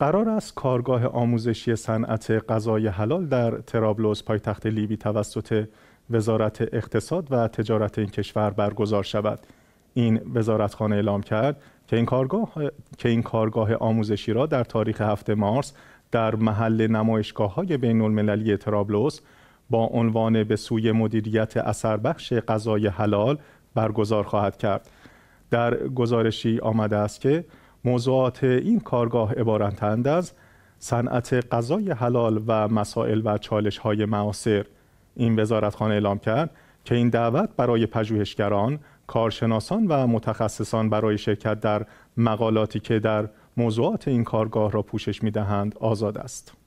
قرار است کارگاه آموزشی صنعت غذای حلال در ترابلوس پایتخت لیبی توسط وزارت اقتصاد و تجارت این کشور برگزار شود این وزارتخانه اعلام کرد که این کارگاه که این کارگاه آموزشی را در تاریخ هفته مارس در محل نمایشگاه های بین المللی ترابلوس با عنوان به سوی مدیریت بخش غذای حلال برگزار خواهد کرد در گزارشی آمده است که موضوعات این کارگاه عبارتند از صنعت غذای حلال و مسائل و چالش های معاصر این وزارتخانه اعلام کرد که این دعوت برای پژوهشگران، کارشناسان و متخصصان برای شرکت در مقالاتی که در موضوعات این کارگاه را پوشش میدهند آزاد است.